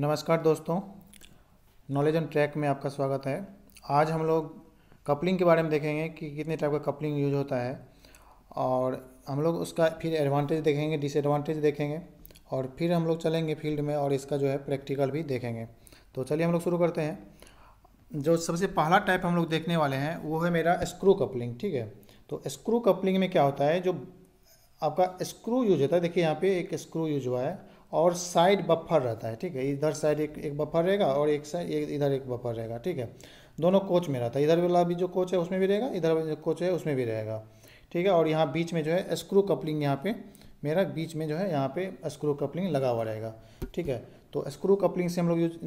नमस्कार दोस्तों knowledge on track में आपका स्वागत है आज हम लोग कपलिंग के बारे में देखेंगे कि कितने टाइप का कपलिंग यूज होता है और हम लोग उसका फिर एडवांटेज देखेंगे डिसएडवांटेज देखेंगे और फिर हम लोग चलेंगे फील्ड में और इसका जो है प्रैक्टिकल भी देखेंगे तो चलिए हम लोग शुरू करते हैं जो सबसे पहला टाइप हम लोग देखने वाले हैं वो है मेरा स्क्रू कपलिंग ठीक है तो स्क्रू कपलिंग में क्या होता है जो आपका स्क्रू यूज होता है देखिए यहाँ पे एक स्क्रू यूज हुआ है और साइड बफर रहता है ठीक है इधर साइड एक एक बफर रहेगा और एक साइड एक इधर एक बफर रहेगा ठीक है दोनों कोच में रहता है इधर वाला भी जो कोच है उसमें भी रहेगा इधर वाला जो कोच है उसमें भी रहेगा ठीक है और यहाँ बीच में जो है स्क्रू कपलिंग यहाँ पे मेरा बीच में जो है यहाँ पे स्क्रू कपलिंग लगा हुआ रहेगा ठीक है तो स्क्रू कपलिंग से हम लोग यूज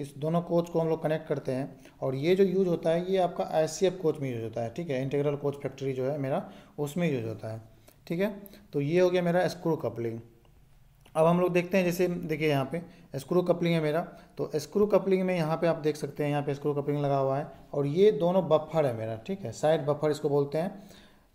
इस दोनों कोच को हम लोग कनेक्ट करते हैं और ये जो यूज होता है ये आपका आई कोच में यूज होता है ठीक है इंटीग्रल कोच फैक्ट्री जो है मेरा उसमें यूज होता है ठीक है तो ये हो गया मेरा स्क्रू कपलिंग अब हम लोग देखते हैं जैसे देखिए यहाँ पे स्क्रू कपलिंग है मेरा तो स्क्रू कपलिंग में यहाँ पे आप देख सकते हैं यहाँ पे स्क्रू कपलिंग लगा हुआ है और ये दोनों बफर है मेरा ठीक है साइड बफर इसको बोलते हैं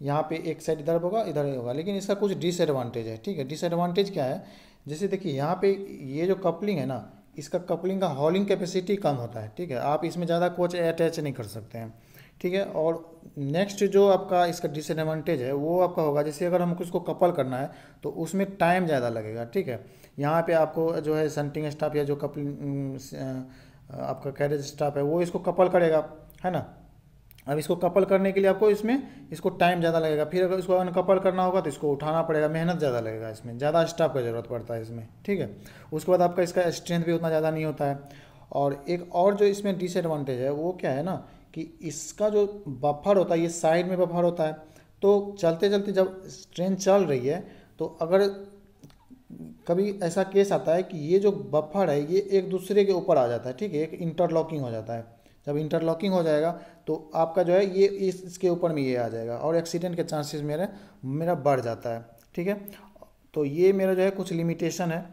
यहाँ पे एक साइड इधर होगा इधर होगा लेकिन इसका कुछ डिसएडवांटेज है ठीक है डिसएडवांटेज क्या है जैसे देखिए यहाँ पे ये जो कपलिंग है ना इसका कपलिंग का हॉलिंग कैपेसिटी कम होता है ठीक है आप इसमें ज़्यादा कोच अटैच नहीं कर सकते हैं ठीक है और नेक्स्ट जो आपका इसका डिसएडवांटेज है वो आपका होगा जैसे अगर हमको इसको कपल करना है तो उसमें टाइम ज़्यादा लगेगा ठीक है यहाँ पे आपको जो है सेंटिंग स्टाफ या जो कपलिंग आपका कैरेज स्टाफ है वो इसको कपल करेगा है ना अब इसको कपल करने के लिए आपको इसमें इसको टाइम ज़्यादा लगेगा फिर अगर इसको अनकपल करना होगा तो इसको उठाना पड़ेगा मेहनत ज़्यादा लगेगा इसमें ज़्यादा स्टाफ का ज़रूरत पड़ता है इसमें ठीक है उसके बाद आपका इसका स्ट्रेंथ भी उतना ज़्यादा नहीं होता है और एक और जो इसमें डिसएडवांटेज है वो क्या है ना कि इसका जो बफर होता है ये साइड में बफर होता है तो चलते चलते जब ट्रेन चल रही है तो अगर कभी ऐसा केस आता है कि ये जो बफर है ये एक दूसरे के ऊपर आ जाता है ठीक है एक इंटरलॉकिंग हो जाता है जब इंटरलॉकिंग हो जाएगा तो आपका जो है ये इस, इसके ऊपर में ये आ जाएगा और एक्सीडेंट के चांसेस मेरे मेरा बढ़ जाता है ठीक है तो ये मेरा जो है कुछ लिमिटेशन है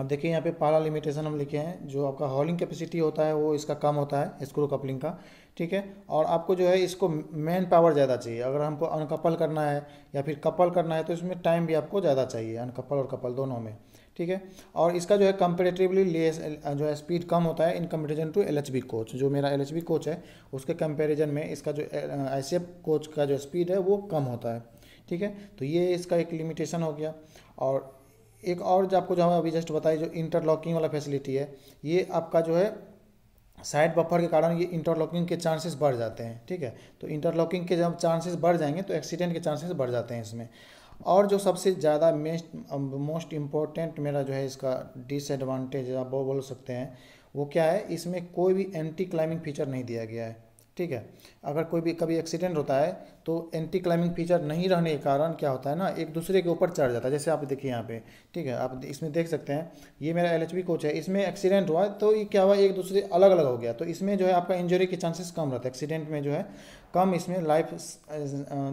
अब देखिए यहाँ पे पहला लिमिटेशन हम लिखे हैं जो आपका हॉलिंग कैपेसिटी होता है वो इसका कम होता है स्क्रू कपलिंग का ठीक है और आपको जो है इसको मैन पावर ज़्यादा चाहिए अगर हमको अनकपल करना है या फिर कपल करना है तो इसमें टाइम भी आपको ज़्यादा चाहिए अनकपल और कपल दोनों में ठीक है और इसका जो है कंपेरेटिवली लेस जो है स्पीड कम होता है in comparison to L coach जो मेरा एल कोच है उसके कंपेरिजन में इसका जो आई कोच का जो स्पीड है वो कम होता है ठीक है तो ये इसका एक लिमिटेशन हो गया और एक और जो आपको जो हम अभी जस्ट बताई जो इंटरलॉकिंग वाला फैसिलिटी है ये आपका जो है साइड बफर के कारण ये इंटरलॉकिंग के चांसेस बढ़ जाते हैं ठीक है तो इंटरलॉकिंग के जब चांसेस बढ़ जाएंगे तो एक्सीडेंट के चांसेस बढ़ जाते हैं इसमें और जो सबसे ज़्यादा मेस्ट मोस्ट इम्पोर्टेंट मेरा जो है इसका डिसएडवांटेज आप वो बोल सकते हैं वो क्या है इसमें कोई भी एंटी क्लाइंबिंग फीचर नहीं दिया गया है ठीक है अगर कोई भी कभी एक्सीडेंट होता है तो एंटी क्लाइंबिंग फीचर नहीं रहने के कारण क्या होता है ना एक दूसरे के ऊपर चढ़ जाता है जैसे आप देखिए यहाँ पे ठीक है आप इसमें देख सकते हैं ये मेरा एल कोच है इसमें एक्सीडेंट हुआ तो ये क्या हुआ एक दूसरे अलग अलग हो गया तो इसमें जो है आपका इंजरी के चांसेस कम रहता है एक्सीडेंट में जो है कम इसमें लाइफ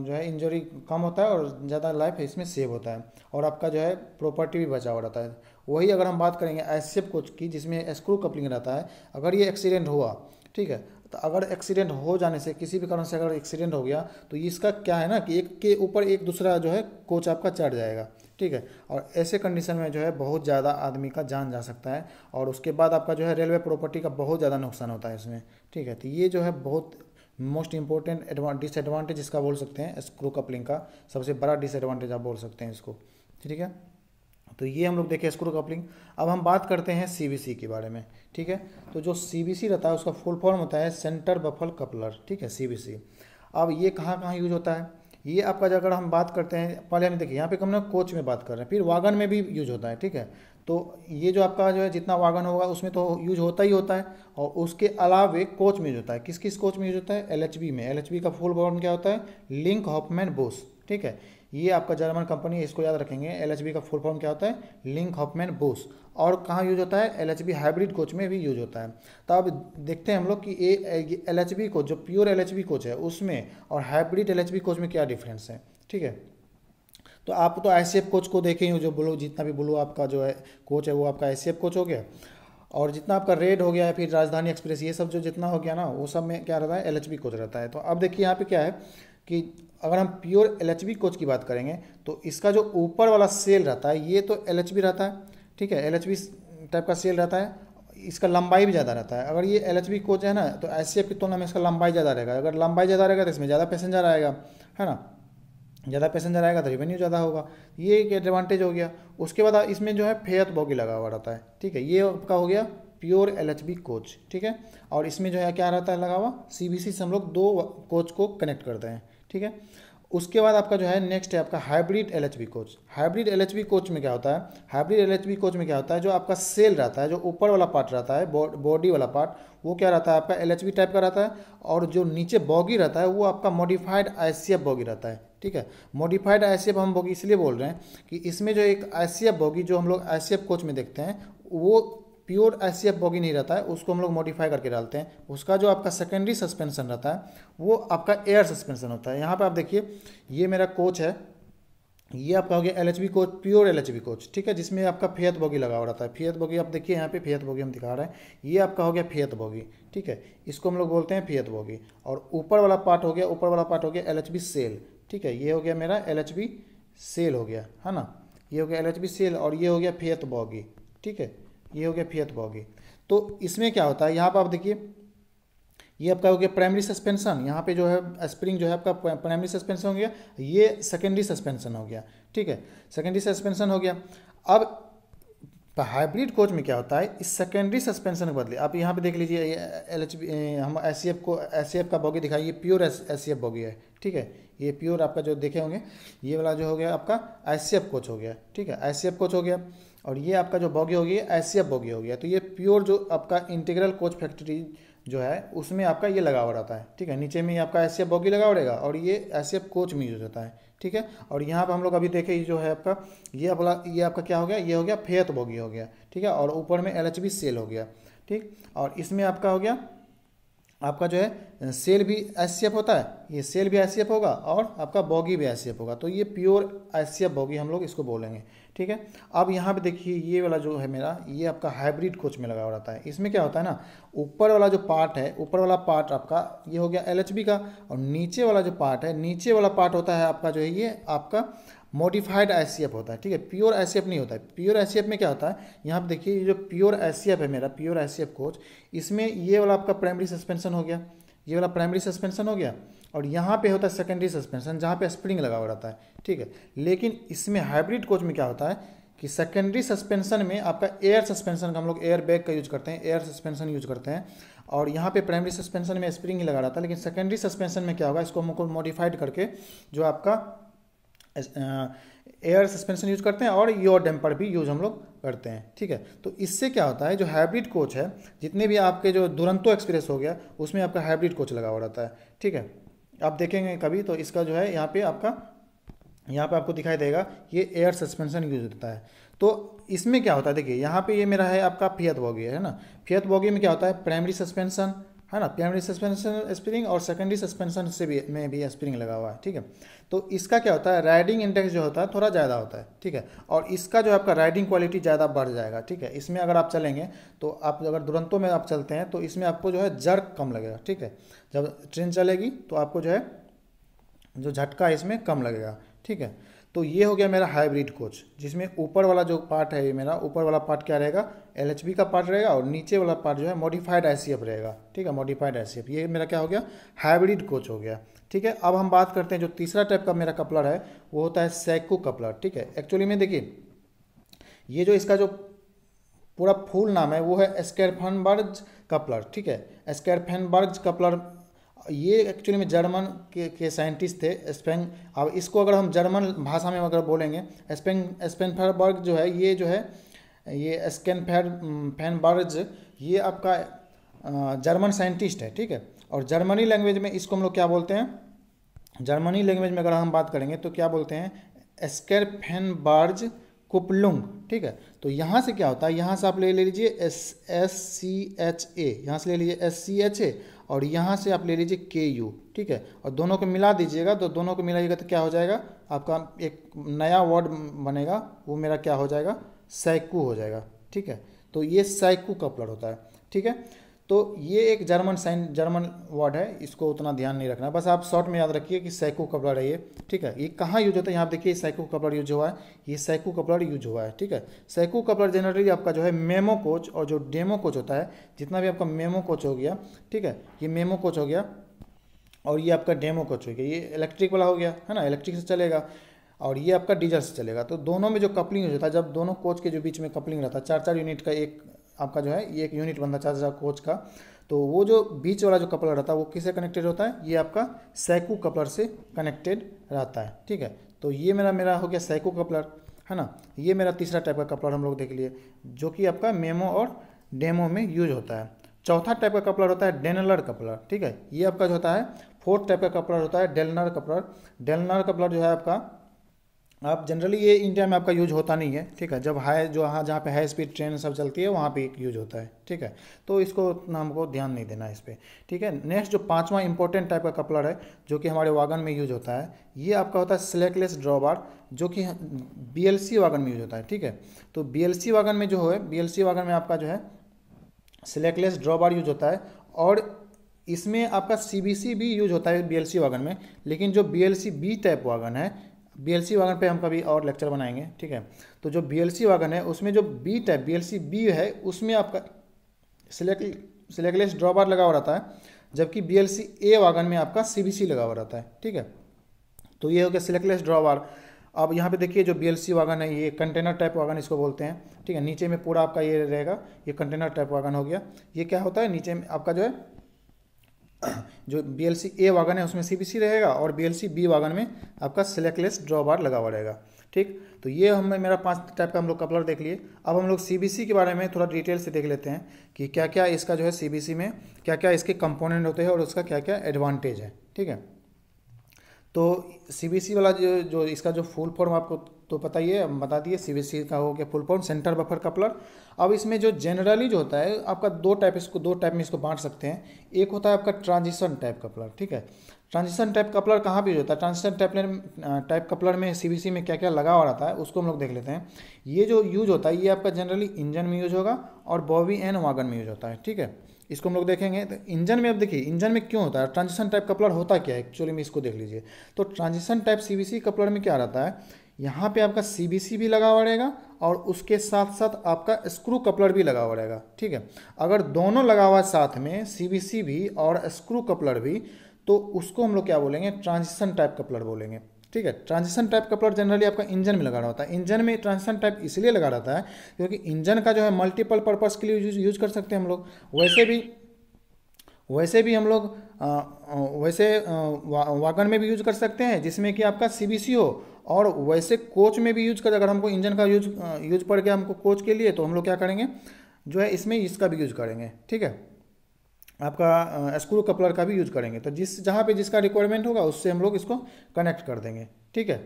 जो है इंजरी कम होता है और ज़्यादा लाइफ इसमें सेव होता है और आपका जो है प्रॉपर्टी भी बचा हुआ रहता है वही अगर हम बात करेंगे एस कोच की जिसमें स्क्रू कपलिंग रहता है अगर ये एक्सीडेंट हुआ ठीक है तो अगर एक्सीडेंट हो जाने से किसी भी कारण से अगर एक्सीडेंट हो गया तो इसका क्या है ना कि एक के ऊपर एक दूसरा जो है कोच आपका चढ़ जाएगा ठीक है और ऐसे कंडीशन में जो है बहुत ज़्यादा आदमी का जान जा सकता है और उसके बाद आपका जो है रेलवे प्रॉपर्टी का बहुत ज़्यादा नुकसान होता है इसमें ठीक है तो ये जो है बहुत मोस्ट इंपॉर्टेंट डिसएडवांटेज इसका बोल सकते हैं स्क्रू कपलिंग का सबसे बड़ा डिसएडवांटेज आप बोल सकते हैं इसको ठीक है तो ये हम लोग देखें स्क्रू कपलिंग अब हम बात करते हैं सीबीसी के बारे में ठीक है तो जो सीबीसी रहता है उसका फुल फॉर्म होता है सेंटर बफल कपलर ठीक है सीबीसी अब ये कहाँ कहाँ यूज होता है ये आपका अगर हम बात करते हैं पहले हम देखिए यहाँ पे हम लोग कोच में बात कर रहे हैं फिर वागन में भी यूज होता है ठीक है तो ये जो आपका जो है जितना वागन होगा उसमें तो यूज होता ही होता है और उसके अलावे कोच में यूज होता है किस किस कोच में यूज होता है एल में एल का फुल फॉर्म क्या होता है लिंक हॉपमैन बोस ठीक है ये आपका जर्मन कंपनी है इसको याद रखेंगे एल का फुल फॉर्म क्या होता है लिंक हॉपमैन बोस और कहाँ यूज होता है एल हाइब्रिड कोच में भी यूज होता है तो अब देखते हैं हम लोग कि ए एल कोच जो प्योर एल कोच है उसमें और हाइब्रिड एल कोच में क्या डिफरेंस है ठीक है तो आप तो आई कोच को देखे ही जो ब्लू जितना भी ब्लू आपका जो है कोच है वो आपका आई कोच हो गया और जितना आपका रेड हो गया है फिर राजधानी एक्सप्रेस ये सब जो जितना हो गया ना वो सब में क्या रहता है एल कोच रहता है तो अब देखिए यहाँ पे क्या है कि अगर हम प्योर एल एच कोच की बात करेंगे तो इसका जो ऊपर वाला सेल रहता है ये तो एल रहता है ठीक है एल टाइप का सेल रहता है इसका लंबाई भी ज़्यादा रहता है अगर ये एल एच कोच है ना तो एस की तुलना में इसका लंबाई ज़्यादा रहेगा अगर लंबाई ज़्यादा रहेगा तो इसमें ज़्यादा पैसेंजर आएगा है ना ज़्यादा पैसेंजर आएगा तो रेवेन्यू ज़्यादा होगा ये एक एडवांटेज हो गया उसके बाद इसमें जो है फेयत बोगी लगा हुआ रहता है ठीक है ये आपका हो गया प्योर एल कोच ठीक है और इसमें जो है क्या रहता है लगा हुआ सी से हम लोग दो कोच को कनेक्ट करते हैं ठीक है उसके बाद आपका जो है नेक्स्ट है आपका hybrid L coach hybrid L coach में क्या होता है हाइब्रिड एल कोच में क्या होता है जो आपका सेल रहता है जो ऊपर वाला पार्ट रहता है बॉडी वाला पार्ट वो क्या रहता है आपका एल टाइप का रहता है और जो नीचे बॉगी रहता है वो आपका मॉडिफाइड आई बॉगी रहता है ठीक है मॉडिफाइड आई हम बॉगी इसलिए बोल रहे हैं कि इसमें जो एक आई बॉगी जो हम लोग आई कोच में देखते हैं वो प्योर एस बॉगी नहीं रहता है उसको हम लोग मॉडिफाई करके डालते हैं उसका जो आपका सेकेंडरी सस्पेंशन रहता है वो आपका एयर सस्पेंशन होता है यहाँ पर आप देखिए ये मेरा कोच है ये आपका हो गया L H B coach pure L H B coach ठीक है जिसमें आपका फेयत बोगी लगा हुआ रहता है फेयत बोगी आप देखिए यहाँ पे फेयत बोगी हम दिखा रहे हैं ये आपका हो गया फेयत बोगी ठीक है इसको हम लोग बोलते हैं फेयत बोगी और ऊपर वाला पार्ट हो गया ऊपर वाला पार्ट हो गया एल एच बी सेल ठीक है ये हो गया मेरा एल एच बी सेल हो गया है ना ये हो गया एल एच बी सेल और ये हो गया फेयत बोगी ठीक है ये हो गया फियत बॉगी तो इसमें क्या होता है यहाँ पर आप देखिए ये आपका हो गया प्राइमरी सस्पेंशन यहाँ पे जो है स्प्रिंग जो है आपका प्राइमरी सस्पेंशन हो गया ये सेकेंडरी सस्पेंशन हो गया ठीक है सेकेंडरी सस्पेंशन हो गया अब तो हाइब्रिड कोच में क्या होता है इस सेकेंडरी सस्पेंशन के बदले आप यहाँ पे देख लीजिए एल एच बी हम एस को एस का बॉगी दिखाई ये प्योर एस बॉगी है ठीक है ये प्योर आपका जो देखे होंगे ये वाला जो हो गया आपका एफ कोच हो गया ठीक है एफ कोच हो गया और ये आपका जो बॉगी हो गई एस बॉगी हो गया तो ये प्योर जो आपका इंटीग्रल कोच फैक्ट्री जो है उसमें आपका ये लगा हुआ रहता है ठीक है नीचे में आपका एस बॉगी लगा रहेगा और ये एस कोच में यूज होता है ठीक है और यहाँ पर हम लोग अभी देखें जो है आपका ये अपना ये आपका क्या हो गया ये हो गया फेयत बोगी हो गया ठीक है और ऊपर में एल सेल हो गया ठीक और इसमें आपका हो गया आपका जो है सेल भी एस होता है ये सेल भी एस होगा और आपका बॉगी भी एस होगा तो ये प्योर एस बॉगी हम लोग इसको बोलेंगे ठीक है अब यहाँ पे देखिए ये वाला जो है मेरा ये आपका हाइब्रिड कोच में लगा हुआ रहता है इसमें क्या होता है ना ऊपर वाला जो पार्ट है ऊपर वाला पार्ट आपका ये हो गया एल का और नीचे वाला जो पार्ट है नीचे वाला पार्ट होता है आपका जो है ये आपका मॉडिफाइड आई होता है ठीक है प्योर आई नहीं होता है प्योर आई में क्या होता है यहाँ पर देखिए ये जो प्योर आई है मेरा प्योर आई कोच इसमें ये वाला आपका प्राइमरी सस्पेंसन हो गया ये वाला प्राइमरी सस्पेंसन हो गया और यहाँ पे होता है सेकेंडरी सस्पेंशन जहाँ पे स्प्रिंग लगा हुआ रहता है ठीक है लेकिन इसमें हाइब्रिड कोच में क्या होता है कि सेकेंडरी सस्पेंशन में आपका एयर सस्पेंशन का हम लोग एयर बैग का यूज करते हैं एयर सस्पेंशन यूज करते हैं और यहाँ पे प्राइमरी सस्पेंशन में स्प्रिंग ही लगा रहता है लेकिन सेकेंडरी सस्पेंशन में क्या होगा इसको हमको मॉडिफाइड करके जो आपका एयर सस्पेंशन यूज करते हैं और योर डैम्पर भी यूज हम लोग करते हैं ठीक है तो इससे क्या होता है जो हाइब्रिड कोच है जितने भी आपके जो दुरंतो एक्सप्रेस हो गया उसमें आपका हाइब्रिड कोच लगा हुआ रहता है ठीक है आप देखेंगे कभी तो इसका जो है यहाँ पे आपका यहाँ पे आपको दिखाई देगा ये एयर सस्पेंशन यूज होता है तो इसमें क्या होता है देखिए यहाँ पे ये मेरा है आपका फियत बॉगी है ना फियत बॉगी में क्या होता है प्राइमरी सस्पेंशन है ना प्राइमरी सस्पेंशन स्प्रिंग और सेकेंडरी सस्पेंशन से भी में भी स्प्रिंग लगा हुआ है ठीक है तो इसका क्या होता है राइडिंग इंडेक्स जो होता है थोड़ा ज़्यादा होता है ठीक है और इसका जो आपका राइडिंग क्वालिटी ज़्यादा बढ़ जाएगा ठीक है इसमें अगर आप चलेंगे तो आप अगर दुरंतों में आप चलते हैं तो इसमें आपको जो है जर्क कम लगेगा ठीक है जब ट्रेन चलेगी तो आपको जो है जो झटका इसमें कम लगेगा ठीक है तो ये हो गया मेरा हाइब्रिड कोच जिसमें ऊपर वाला जो पार्ट है ये मेरा ऊपर वाला पार्ट क्या रहेगा एल का पार्ट रहेगा और नीचे वाला पार्ट जो है मॉडिफाइड आई रहेगा ठीक है मॉडिफाइड आई ये मेरा क्या हो गया हाइब्रिड कोच हो गया ठीक है अब हम बात करते हैं जो तीसरा टाइप का मेरा कपलर है वो होता है सैको कपलर ठीक है एक्चुअली में देखिए ये जो इसका जो पूरा फुल नाम है वो है स्केरफनबर्ज कपलर ठीक है स्केरफेनबर्ज कपलर ये एक्चुअली में जर्मन के, के साइंटिस्ट थे स्पेंग अब इसको अगर हम जर्मन भाषा में अगर बोलेंगे स्पेन स्पेनफेरबर्ग जो है ये जो है ये स्कैनफेर फैनबर्ज ये आपका जर्मन साइंटिस्ट है ठीक है और जर्मनी लैंग्वेज में इसको हम लोग क्या बोलते हैं जर्मनी लैंग्वेज में अगर हम बात करेंगे तो क्या बोलते हैं स्कैरफेनबर्ज कुपलुंग ठीक है तो यहाँ से क्या होता है यहाँ से आप ले लीजिए S S C H A यहाँ से ले लीजिए एस सी एच ए और यहाँ से आप ले लीजिए के यू ठीक है और दोनों को मिला दीजिएगा तो दोनों को मिलाइएगा तो क्या हो जाएगा आपका एक नया वर्ड बनेगा वो मेरा क्या हो जाएगा सैकू हो जाएगा ठीक है तो ये सैकू कपलर होता है ठीक है तो ये एक जर्मन साइन जर्मन वर्ड है इसको उतना ध्यान नहीं रखना बस आप शॉर्ट में याद रखिए कि सैको कपलर है ये ठीक है ये कहाँ यूज होता है यहाँ देखिए सैको कपलर यूज हुआ है ये सैको कपलर यूज हुआ है ठीक है सैको कपलर जनरली आपका जो है मेमो कोच और जो डेमो कोच होता है जितना भी आपका मेमो कोच हो गया ठीक है ये मेमो कोच हो गया और ये आपका डेमो कोच हो गया ये इलेक्ट्रिक वाला हो गया है ना इलेक्ट्रिक से चलेगा और ये आपका डीजल से चलेगा तो दोनों में जो कपलिंग होता है जब दोनों कोच के जो बीच में कपलिंग रहता है चार चार यूनिट का एक आपका जो है ये एक यूनिट बनता है हज़ार कोच का तो वो जो बीच वाला जो कपलर रहता है वो किससे कनेक्टेड होता है ये आपका सैकू कपलर से कनेक्टेड रहता है ठीक है तो ये मेरा मेरा हो गया सैकू कपलर है ना ये मेरा तीसरा टाइप का कपलर हम लोग देख लिए जो कि आपका मेमो और डेमो में यूज होता है चौथा टाइप का कपलर होता है डेनलर कपलर ठीक है ये आपका जो होता है फोर्थ टाइप का कपलर होता है डेलनर कपलर डेलनर कपलर जो है आपका आप जनरली ये इंडिया में आपका यूज होता नहीं है ठीक है जब हाई जो हाँ जहाँ पे हाई स्पीड ट्रेन सब चलती है वहाँ पे एक यूज होता है ठीक है तो इसको उतना हमको ध्यान नहीं देना है इस पर ठीक है नेक्स्ट जो पांचवा इंपॉर्टेंट टाइप का कपलर है जो कि हमारे वागन में यूज होता है ये आपका होता है स्लेकलेस ड्रॉबार जो कि बी वागन में यूज होता है ठीक है तो बी वागन में जो है बी वागन में आपका जो है स्लेकलेस ड्रॉबार यूज होता है और इसमें आपका सी भी यूज होता है बी वागन में लेकिन जो बी बी टाइप वागन है बी एल सी वागन पर हम कभी और लेक्चर बनाएंगे ठीक है तो जो बी एल सी वागन है उसमें जो B type B L C B है उसमें आपका सिलेक्ट सिलेक्टलेस ड्रॉबार लगा हुआ रहता है जबकि B L C A wagon में आपका सी बी सी लगा हुआ रहता है ठीक है तो ये हो गया सिलेक्टलेस ड्रॉबार अब यहाँ पे देखिए जो बी एल सी वागन है ये कंटेनर टाइप वागन इसको बोलते हैं ठीक है नीचे में पूरा आपका ये रहेगा ये कंटेनर टाइप वागन हो गया ये क्या होता है नीचे में आपका जो है जो B L C A wagon है उसमें सी बी सी रहेगा और B L C B wagon में आपका सिलेक्टलेस ड्रॉ बार लगा हुआ रहेगा ठीक तो ये हमने मेरा पांच टाइप का हम लोग कपलर देख लिए अब हम लोग सी बी सी के बारे में थोड़ा डिटेल से देख लेते हैं कि क्या क्या इसका जो है सी बी सी में क्या क्या इसके कंपोनेंट होते हैं और उसका क्या क्या एडवांटेज है ठीक है तो सी वाला जो जो इसका जो फुल फॉर्म आपको तो पता ही है हम बता दिए सी का हो गया full form centre buffer coupler अब इसमें जो जनरली जो होता है आपका दो टाइप इसको दो टाइप में इसको बांट सकते हैं एक होता है आपका ट्रांजिशन टाइप कपलर ठीक है ट्रांजिशन टाइप कपलर कहाँ पर होता है ट्रांजिशन टाइप टाइप कपलर में सी में क्या क्या लगा हुआ रहता है उसको हम लोग देख लेते हैं ये जो यूज होता है ये आपका जनरली इंजन में यूज होगा और बॉबी एन वागन में यूज होता है ठीक है इसको हम लोग देखेंगे तो इंजन में अब देखिए इंजन में क्यों होता है ट्रांजिशन टाइप कपलर होता क्या है एक्चुअली में इसको देख लीजिए तो ट्रांजिशन टाइप सीबीसी कपलर में क्या रहता है यहाँ पे आपका सीबीसी भी लगा हुआ रहेगा और उसके साथ साथ आपका स्क्रू कपलर भी लगा हुआ रहेगा ठीक है अगर दोनों लगा हुआ साथ में सी भी और स्क्रू कपलर भी तो उसको हम लोग क्या बोलेंगे ट्रांजिशन टाइप कपलर बोलेंगे ठीक है ट्रांजिशन टाइप कपलर जनरली आपका इंजन में लगा रहा होता है इंजन में ट्रांजिशन टाइप इसलिए लगा रहता है क्योंकि इंजन का जो है मल्टीपल पर्पज़ के लिए यूज यूज कर सकते हैं हम लोग वैसे भी वैसे भी हम लोग वैसे वा, वागन में भी यूज कर सकते हैं जिसमें कि आपका सी हो और वैसे कोच में भी यूज कर अगर हमको इंजन का यूज यूज पड़ गया हमको कोच के लिए तो हम लोग क्या करेंगे जो है इसमें इसका भी यूज करेंगे ठीक है आपका स्क्रू कपलर का भी यूज करेंगे तो जिस जहाँ पे जिसका रिक्वायरमेंट होगा उससे हम लोग इसको कनेक्ट कर देंगे ठीक है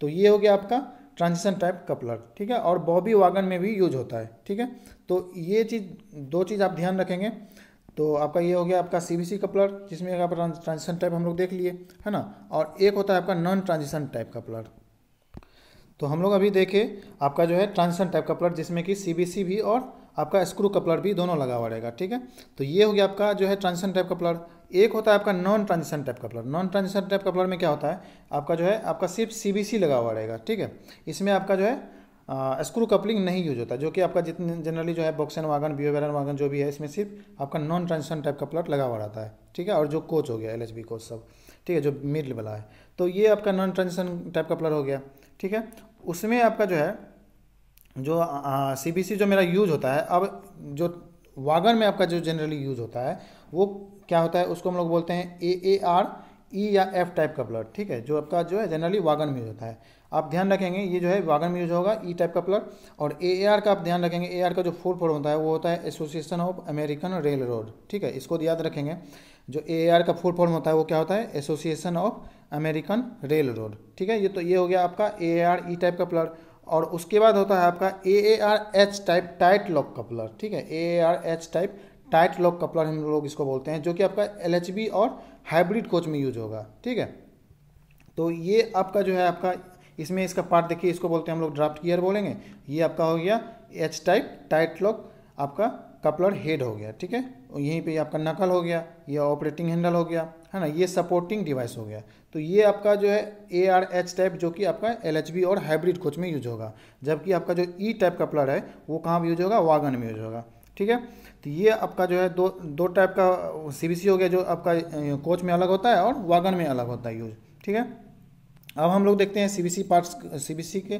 तो ये हो गया आपका ट्रांजिशन टाइप कपलर ठीक है और बॉबी वागन में भी यूज होता है ठीक है तो ये चीज़ दो चीज़ आप ध्यान रखेंगे तो आपका ये हो गया आपका सी कपलर जिसमें आप ट्रांजिशन टाइप हम लोग देख लिए है ना और एक होता है आपका नॉन ट्रांजिशन टाइप कपलर तो हम लोग अभी देखें आपका जो है ट्रांजिशन टाइप कपलर जिसमें कि सी भी और आपका स्क्रू कपलर भी दोनों लगा हुआ रहेगा ठीक है तो ये हो गया आपका जो है ट्रांजिशन टाइप कपलर एक होता है आपका non transition type coupler non transition type coupler में क्या होता है आपका जो है आपका सिर्फ सी लगा हुआ रहेगा ठीक है इसमें आपका जो है स्क्रू कपलिंग नहीं यूज होता जो कि आपका जितने जनरली जो है बॉक्सन वागन बियोवेरन वागन जो भी है इसमें सिर्फ आपका नॉन ट्रांजिशन टाइप का प्लट लगा हुआ रहता है ठीक है और जो कोच हो गया एल कोच सब ठीक है जो मिड वाला है तो ये आपका नॉन ट्रांजिशन टाइप का प्लॉट हो गया ठीक है उसमें आपका जो है जो सी बी सी जो मेरा यूज होता है अब जो वागन में आपका जो जनरली यूज होता है वो क्या होता है उसको हम लोग बोलते हैं ए ए आर ई या एफ टाइप का प्लट ठीक है जो आपका जो है जनरली वागन में यूज होता है आप ध्यान रखेंगे ये जो है वागन में यूज होगा ई e टाइप का प्लट और ए ए आर का आप ध्यान रखेंगे ए आर का जो फोर फॉर्म होता है वो होता है association of American railroad ठीक है इसको याद रखेंगे जो ए आर का फुल फॉर्म होता है वो क्या होता है association of American railroad ठीक है ये तो ये हो गया आपका ए आर ई टाइप का प्लट और उसके बाद होता है आपका A A R H type tight lock coupler ठीक है A A R H type tight lock coupler हम लोग इसको बोलते हैं जो कि आपका एल एच बी और हाइब्रिड कोच में यूज होगा ठीक है तो ये आपका जो है आपका इसमें इसका पार्ट देखिए इसको बोलते हैं हम लोग ड्राफ्ट गियर बोलेंगे ये आपका हो गया एच टाइप टाइट लॉक आपका कपलर हेड हो गया ठीक है यहीं पे आपका नकल हो गया या ऑपरेटिंग हैंडल हो गया है ना ये सपोर्टिंग डिवाइस हो गया तो ये आपका जो है ए आर एच टाइप जो कि आपका एल एच बी और हाइब्रिड कोच में यूज होगा जबकि आपका जो ई e टाइप का प्लर है वो कहाँ यूज होगा वागन में यूज होगा ठीक है तो ये आपका जो है दो दो टाइप का सी हो गया जो आपका कोच में अलग होता है और वागन में अलग होता है यूज ठीक है अब हम लोग देखते हैं सीबीसी पार्ट्स सीबीसी के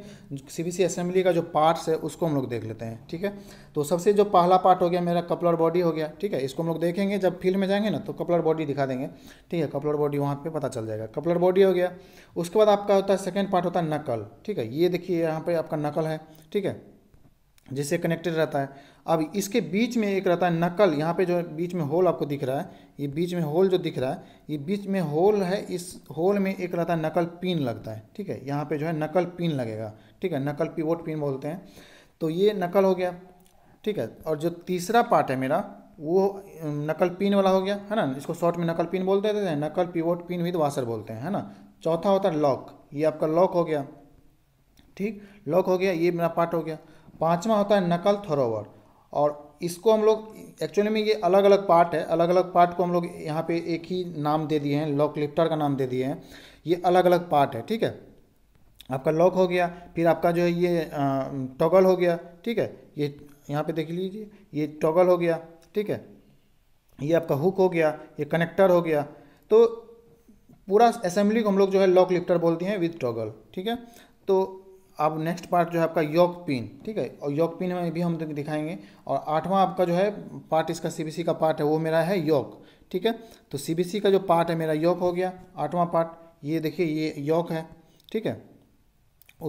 सीबीसी असेंबली का जो पार्ट्स है उसको हम लोग देख लेते हैं ठीक है तो सबसे जो पहला पार्ट हो गया मेरा कपलर बॉडी हो गया ठीक है इसको हम लोग देखेंगे जब फील्ड में जाएंगे ना तो कपलर बॉडी दिखा देंगे ठीक है कपलर बॉडी वहाँ पे पता चल जाएगा कपलर बॉडी हो गया उसके बाद आपका होता है सेकेंड पार्ट होता है नकल ठीक है ये देखिए यहाँ पर आपका नकल है ठीक है जिससे कनेक्टेड रहता है अब इसके बीच में एक रहता है नकल यहाँ पे जो बीच में होल आपको दिख रहा है ये बीच में होल जो दिख रहा है ये बीच में होल है इस होल में एक रहता है नकल पिन लगता है ठीक है यहाँ पे जो है नकल पिन लगेगा ठीक है नकल पिवोट पिन बोलते हैं तो ये नकल हो गया ठीक है और जो तीसरा पार्ट है मेरा वो नकल पिन वाला हो गया है ना इसको शॉर्ट में नकल पिन बोलते रहते हैं नकल पिवोट पिन विद वासर बोलते हैं है ना चौथा होता है लॉक ये आपका लॉक हो गया ठीक लॉक हो गया ये मेरा पार्ट हो गया पाँचवा होता है नकल थरोवर और इसको हम लोग एक्चुअली में ये अलग अलग पार्ट है अलग अलग पार्ट को हम लोग यहाँ पे एक ही नाम दे दिए हैं लॉक लिफ्टर का नाम दे दिए हैं ये अलग अलग पार्ट है ठीक है आपका लॉक हो गया फिर आपका जो है ये टॉगल हो गया ठीक है ये यहाँ पे देख लीजिए ये टॉगल हो गया ठीक है ये आपका हुक हो गया ये कनेक्टर हो गया तो पूरा असेंबली को हम लोग जो है लॉक लिफ्टर बोलते हैं विथ टॉगल ठीक है तो अब नेक्स्ट पार्ट जो है आपका योग पिन ठीक है और योग पिन में भी हम दिखाएंगे और आठवां आपका जो है पार्ट इसका सीबीसी का पार्ट है वो मेरा है योग ठीक है तो सीबीसी का जो पार्ट है मेरा योग हो गया आठवां पार्ट ये देखिए ये योग है ठीक है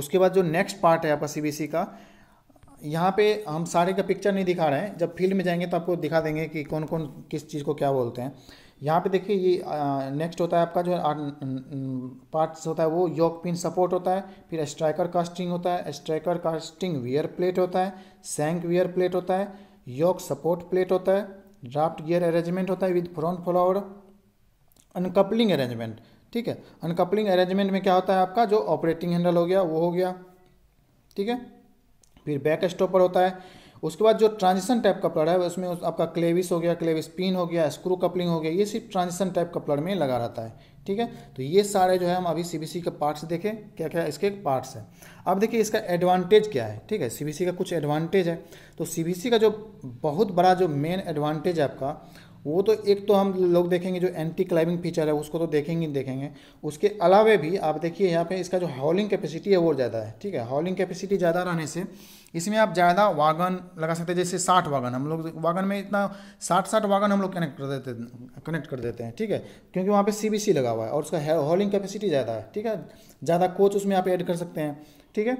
उसके बाद जो नेक्स्ट पार्ट है आपका सी का यहाँ पे हम सारे का पिक्चर नहीं दिखा रहे हैं जब फील्ड में जाएंगे तो आपको दिखा देंगे कि कौन कौन किस चीज़ को क्या बोलते हैं यहाँ पे देखिए ये नेक्स्ट होता है आपका जो पार्ट्स होता है वो योक पिन सपोर्ट होता है फिर स्ट्राइकर कास्टिंग होता है स्ट्राइकर कास्टिंग वियर प्लेट होता है सैंक वियर प्लेट होता है योक सपोर्ट प्लेट होता है ड्राफ्ट गियर अरेंजमेंट होता है with front flower uncoupling arrangement ठीक है अनकपलिंग अरेंजमेंट में क्या होता है आपका जो ऑपरेटिंग हैंडल हो गया वो हो गया ठीक है फिर बैक स्टॉपर होता है उसके बाद जो ट्रांजिशन टाइप कपलर है उसमें उस आपका क्लेविस हो गया क्लेविस पिन हो गया स्क्रू कपलिंग हो गया ये सिर्फ ट्रांजिशन टाइप कपलर में लगा रहता है ठीक है तो ये सारे जो है हम अभी सी के पार्ट्स देखें क्या क्या इसके पार्ट्स हैं अब देखिए इसका एडवांटेज क्या है ठीक है सी का कुछ एडवांटेज है तो सी का जो बहुत बड़ा जो मेन एडवांटेज है आपका वो तो एक तो हम लोग देखेंगे जो एंटी क्लाइबिंग फीचर है उसको तो देखेंगे ही देखेंगे उसके अलावा भी आप देखिए यहाँ पे इसका जो हॉलिंग कैपेसिटी है वो ज़्यादा है ठीक है हॉलिंग कैपेसिटी ज़्यादा रहने से इसमें आप ज़्यादा वागन लगा सकते हैं जैसे साठ वागन हम लोग वागन में इतना साठ साठ वागन हम लोग कनेक्ट कर देते कनेक्ट कर देते हैं ठीक है क्योंकि वहाँ पे सीबीसी लगा हुआ है और उसका हॉलिंग कैपेसिटी ज़्यादा है ठीक है ज़्यादा कोच उसमें आप ऐड कर सकते हैं ठीक है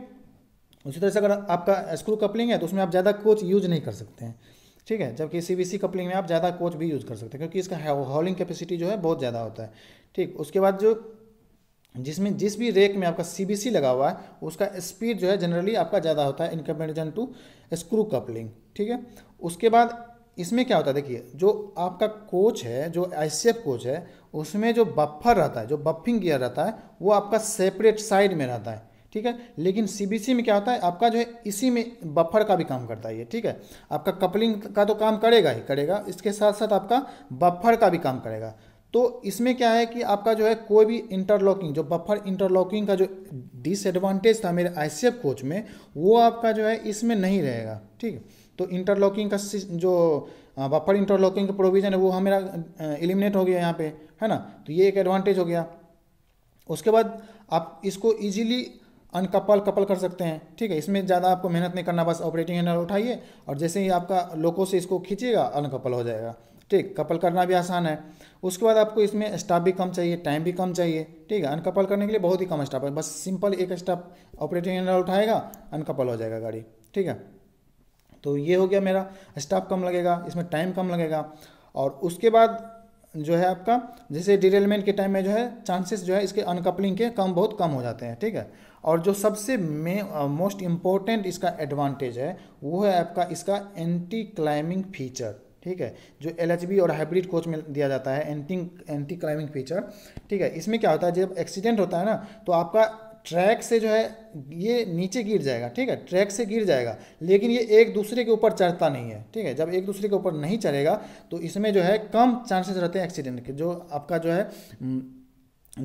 उसी तरह से अगर आपका स्क्रू कपलिंग है तो उसमें आप ज़्यादा कोच यूज नहीं कर सकते हैं ठीक है जबकि सी कपलिंग में आप ज़्यादा कोच भी यूज़ कर सकते हैं क्योंकि इसका हॉलिंग कैपेसिटी जो है बहुत ज़्यादा होता है ठीक उसके बाद जो जिसमें जिस भी रेक में आपका सी लगा हुआ है उसका स्पीड जो है जनरली आपका ज़्यादा होता है in comparison to screw coupling ठीक है उसके बाद इसमें क्या होता है देखिए जो आपका कोच है जो आई कोच है उसमें जो बफर रहता है जो बफिंग गियर रहता है वो आपका सेपरेट साइड में रहता है ठीक है लेकिन सीबीसी में क्या होता है आपका जो है इसी में बफर का भी काम करता है ये ठीक है आपका कपलिंग का तो काम करेगा ही करेगा इसके साथ साथ आपका बफर का भी काम करेगा तो इसमें क्या है कि आपका जो है कोई भी इंटरलॉकिंग जो बफर इंटरलॉकिंग का जो डिसएडवांटेज था मेरे आई कोच में वो आपका जो है इसमें नहीं रहेगा ठीक है तो इंटरलॉकिंग का जो बफर इंटरलॉकिंग का प्रोविज़न है वो हमारा एलिमिनेट हो गया यहाँ पे है ना तो ये एक एडवांटेज हो गया उसके बाद आप इसको इजीली अनकपल कपल कर सकते हैं ठीक है इसमें ज़्यादा आपको मेहनत नहीं करना बस ऑपरेटिंग हैंडल उठाइए और जैसे ही आपका लोको से इसको खींचिएगा अनकपल हो जाएगा ठीक कपल करना भी आसान है उसके बाद आपको इसमें स्टाफ भी कम चाहिए टाइम भी कम चाहिए ठीक है अनकपल करने के लिए बहुत ही कम स्टाफ है बस सिंपल एक स्टाफ ऑपरेटिंग एंडर उठाएगा अनकपल हो जाएगा गाड़ी ठीक है तो ये हो गया मेरा स्टाफ कम लगेगा इसमें टाइम कम लगेगा और उसके बाद जो है आपका जैसे डिटेलमेंट के टाइम में जो है चांसेस जो है इसके अनकपलिंग के कम बहुत कम हो जाते हैं ठीक है और जो सबसे मे मोस्ट इम्पोर्टेंट इसका एडवांटेज है वो है आपका इसका एंटी क्लाइंबिंग फीचर ठीक है जो एल और हाइब्रिड कोच में दिया जाता है एंटी एंटी क्लाइमिंग फीचर ठीक है इसमें क्या होता है जब एक्सीडेंट होता है ना तो आपका ट्रैक से जो है ये नीचे गिर जाएगा ठीक है ट्रैक से गिर जाएगा लेकिन ये एक दूसरे के ऊपर चढ़ता नहीं है ठीक है जब एक दूसरे के ऊपर नहीं चढ़ेगा तो इसमें जो है कम चांसेस रहते हैं एक्सीडेंट के जो आपका जो है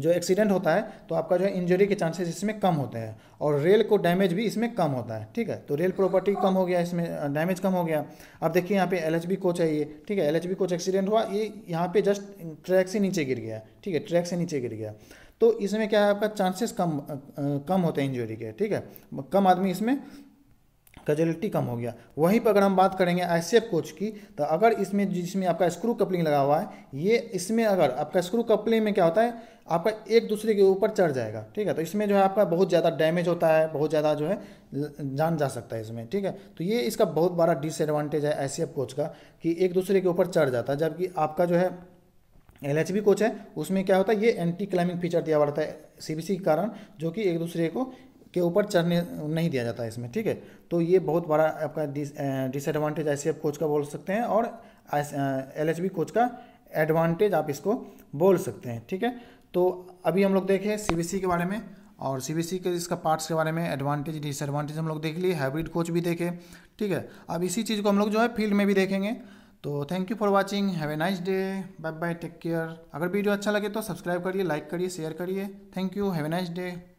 जो एक्सीडेंट होता है तो आपका जो इंजरी के चांसेस इसमें कम होते हैं और रेल को डैमेज भी इसमें कम होता है ठीक है तो रेल प्रॉपर्टी कम हो गया इसमें डैमेज कम हो गया अब देखिए यहाँ पे एल कोच है ये ठीक है एल कोच एक्सीडेंट हुआ ये यहाँ पे जस्ट ट्रैक से नीचे गिर गया ठीक है ट्रैक से नीचे गिर गया तो इसमें क्या है आपका चांसेस कम कम होते हैं इंजरी के ठीक है कम आदमी इसमें कजलिटी कम हो गया वहीं पर अगर हम बात करेंगे आई कोच की तो अगर इसमें जिसमें आपका स्क्रू कपलिंग लगा हुआ है ये इसमें अगर आपका स्क्रू कपलिंग में क्या होता है आपका एक दूसरे के ऊपर चढ़ जाएगा ठीक है तो इसमें जो है आपका बहुत ज़्यादा डैमेज होता है बहुत ज़्यादा जो है जान जा सकता है इसमें ठीक है तो ये इसका बहुत बड़ा डिसएडवांटेज है आई कोच का कि एक दूसरे के ऊपर चढ़ जाता है जबकि आपका जो है एल एच कोच है उसमें क्या होता है ये एंटी क्लाइंबिंग फीचर दिया हुआ रहता है सी के कारण जो कि एक दूसरे को के ऊपर चढ़ने नहीं दिया जाता है इसमें ठीक है तो ये बहुत बड़ा आपका डिसएडवांटेज आई कोच का बोल सकते हैं और एल कोच का एडवांटेज आप इसको बोल सकते हैं ठीक है तो अभी हम लोग देखें सी के बारे में और सी के इसका पार्ट्स के बारे में एडवांटेज डिसएडवांटेज हम लोग देख लिए हाइब्रिड कोच भी देखे ठीक है अब इसी चीज़ को हम लोग जो है फील्ड में भी देखेंगे तो thank you for watching have a nice day bye bye take care अगर वीडियो अच्छा लगे तो सब्सक्राइब करिए लाइक करिए शेयर करिए thank you have a nice day